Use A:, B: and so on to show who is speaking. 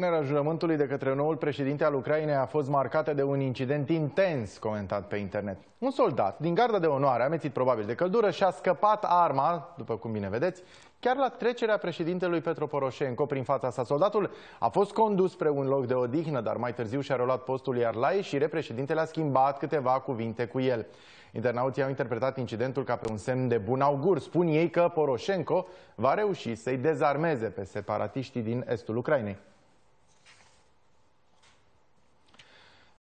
A: Punerea jurământului de către noul președinte al Ucrainei a fost marcată de un incident intens comentat pe internet. Un soldat din garda de onoare, amețit probabil de căldură, și-a scăpat arma, după cum bine vedeți, chiar la trecerea președintelui Petro Poroșenco prin fața sa. Soldatul a fost condus spre un loc de odihnă, dar mai târziu și-a reluat postul, iar la ieșire președintele a schimbat câteva cuvinte cu el. Internauții au interpretat incidentul ca pe un semn de bun augur. Spun ei că Poroșenco va reuși să-i dezarmeze pe separatiștii din estul Ucrainei.